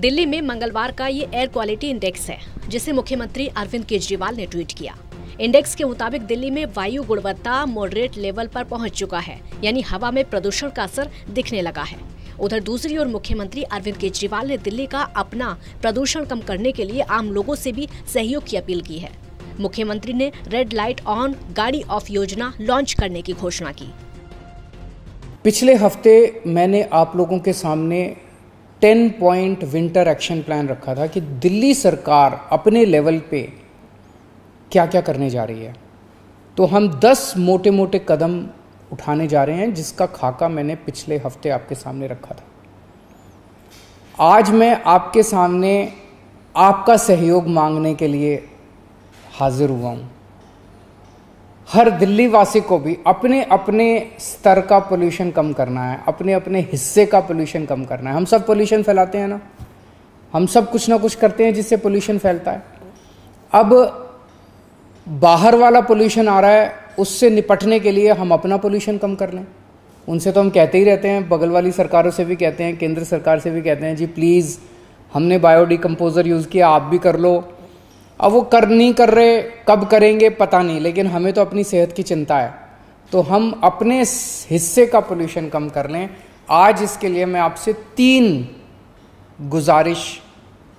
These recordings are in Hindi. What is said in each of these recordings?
दिल्ली में मंगलवार का ये एयर क्वालिटी इंडेक्स है जिसे मुख्यमंत्री अरविंद केजरीवाल ने ट्वीट किया इंडेक्स के मुताबिक दिल्ली में वायु गुणवत्ता मॉडरेट लेवल पर पहुंच चुका है यानी हवा में प्रदूषण का असर दिखने लगा है उधर दूसरी ओर मुख्यमंत्री अरविंद केजरीवाल ने दिल्ली का अपना प्रदूषण कम करने के लिए आम लोगों से भी सहयोग की अपील की है मुख्यमंत्री ने रेड लाइट ऑन गाड़ी ऑफ योजना लॉन्च करने की घोषणा की पिछले हफ्ते मैंने आप लोगों के सामने ten point winter action plan रखा था कि दिल्ली सरकार अपने लेवल पे क्या क्या करने जा रही है तो हम दस मोटे मोटे कदम उठाने जा रहे हैं जिसका खाका मैंने पिछले हफ्ते आपके सामने रखा था आज मैं आपके सामने आपका सहयोग मांगने के लिए हाजिर हुआ हूँ हर दिल्ली वासी को भी अपने अपने स्तर का पोल्यूशन कम करना है अपने अपने हिस्से का पोल्यूशन कम करना है हम सब पोल्यूशन फैलाते हैं ना हम सब कुछ ना कुछ करते हैं जिससे पोल्यूशन फैलता है अब बाहर वाला पोल्यूशन आ रहा है उससे निपटने के लिए हम अपना पोल्यूशन कम कर लें उनसे तो हम कहते ही रहते हैं बगल वाली सरकारों से भी कहते हैं केंद्र सरकार से भी कहते हैं जी प्लीज़ हमने बायोडिकम्पोज़र यूज़ किया आप भी कर लो अब वो कर नहीं कर रहे कब करेंगे पता नहीं लेकिन हमें तो अपनी सेहत की चिंता है तो हम अपने हिस्से का पोल्यूशन कम कर लें आज इसके लिए मैं आपसे तीन गुजारिश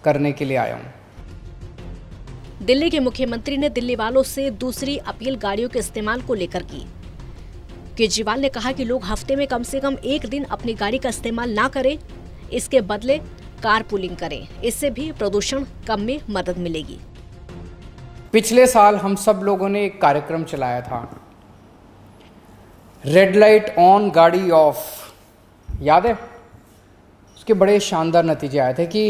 करने के लिए आया हूँ दिल्ली के मुख्यमंत्री ने दिल्ली वालों से दूसरी अपील गाड़ियों के इस्तेमाल को लेकर की केजरीवाल ने कहा कि लोग हफ्ते में कम से कम एक दिन अपनी गाड़ी का इस्तेमाल ना करें इसके बदले कार पुलिंग करें इससे भी प्रदूषण कम में मदद मिलेगी पिछले साल हम सब लोगों ने एक कार्यक्रम चलाया था रेड लाइट ऑन गाड़ी ऑफ याद है उसके बड़े शानदार नतीजे आए थे कि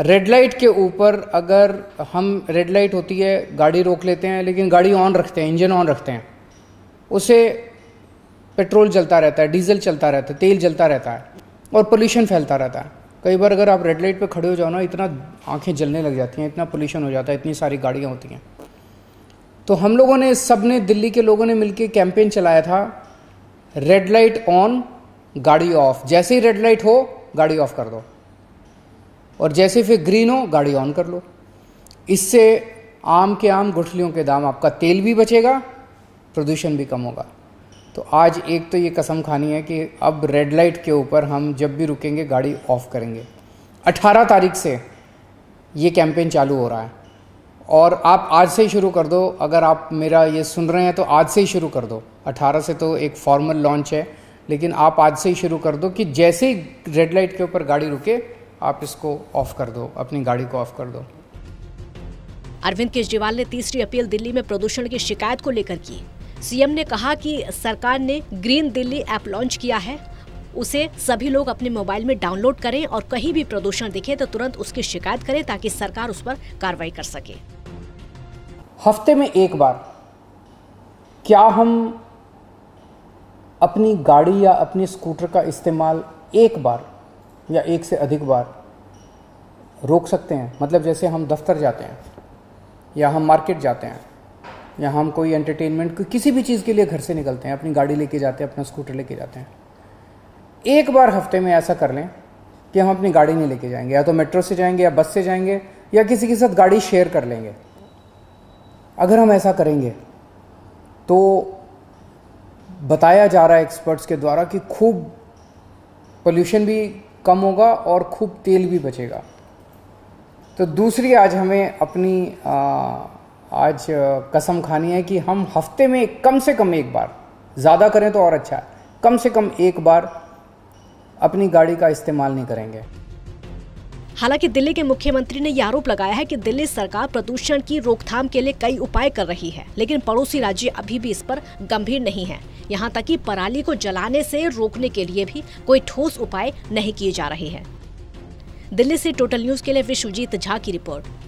रेड लाइट के ऊपर अगर हम रेड लाइट होती है गाड़ी रोक लेते हैं लेकिन गाड़ी ऑन रखते हैं इंजन ऑन रखते हैं उसे पेट्रोल जलता रहता है डीजल चलता रहता है तेल जलता रहता है और पोल्यूशन फैलता रहता है कई बार अगर आप रेड लाइट पे खड़े हो जाओ ना इतना आंखें जलने लग जाती हैं इतना पोल्यूशन हो जाता है इतनी सारी गाड़ियाँ होती हैं तो हम लोगों ने सब ने दिल्ली के लोगों ने मिलकर कैंपेन चलाया था रेड लाइट ऑन गाड़ी ऑफ जैसे ही रेड लाइट हो गाड़ी ऑफ कर दो और जैसे फिर ग्रीन हो गाड़ी ऑन कर लो इससे आम के आम गुठलियों के दाम आपका तेल भी बचेगा प्रदूषण भी कम होगा तो आज एक तो ये कसम खानी है कि अब रेड लाइट के ऊपर हम जब भी रुकेंगे गाड़ी ऑफ करेंगे 18 तारीख से ये कैंपेन चालू हो रहा है और आप आज से ही शुरू कर दो अगर आप मेरा ये सुन रहे हैं तो आज से ही शुरू कर दो 18 से तो एक फॉर्मल लॉन्च है लेकिन आप आज से ही शुरू कर दो कि जैसे ही रेड लाइट के ऊपर गाड़ी रुके आप इसको ऑफ कर दो अपनी गाड़ी को ऑफ कर दो अरविंद केजरीवाल ने तीसरी अपील दिल्ली में प्रदूषण की शिकायत को लेकर की सीएम ने कहा कि सरकार ने ग्रीन दिल्ली ऐप लॉन्च किया है उसे सभी लोग अपने मोबाइल में डाउनलोड करें और कहीं भी प्रदूषण दिखे तो तुरंत उसकी शिकायत करें ताकि सरकार उस पर कार्रवाई कर सके हफ्ते में एक बार क्या हम अपनी गाड़ी या अपने स्कूटर का इस्तेमाल एक बार या एक से अधिक बार रोक सकते हैं मतलब जैसे हम दफ्तर जाते हैं या हम मार्केट जाते हैं या हम कोई एंटरटेनमेंट किसी भी चीज़ के लिए घर से निकलते हैं अपनी गाड़ी लेके जाते हैं अपना स्कूटर लेके जाते हैं एक बार हफ्ते में ऐसा कर लें कि हम अपनी गाड़ी नहीं लेके जाएंगे या तो मेट्रो से जाएंगे या बस से जाएंगे या किसी के साथ गाड़ी शेयर कर लेंगे अगर हम ऐसा करेंगे तो बताया जा रहा है एक्सपर्ट्स के द्वारा कि खूब पोल्यूशन भी कम होगा और खूब तेल भी बचेगा तो दूसरी आज हमें अपनी आ, आज कसम खानी है कि हम हफ्ते में कम से कम एक बार ज़्यादा करें तो और अच्छा है कम से कम एक बार अपनी गाड़ी का इस्तेमाल नहीं करेंगे हालांकि दिल्ली के मुख्यमंत्री ने यह आरोप लगाया है कि दिल्ली सरकार प्रदूषण की रोकथाम के लिए कई उपाय कर रही है लेकिन पड़ोसी राज्य अभी भी इस पर गंभीर नहीं है यहां तक कि पराली को जलाने से रोकने के लिए भी कोई ठोस उपाय नहीं किए जा रहे हैं दिल्ली से टोटल न्यूज के लिए विश्वजीत झा की रिपोर्ट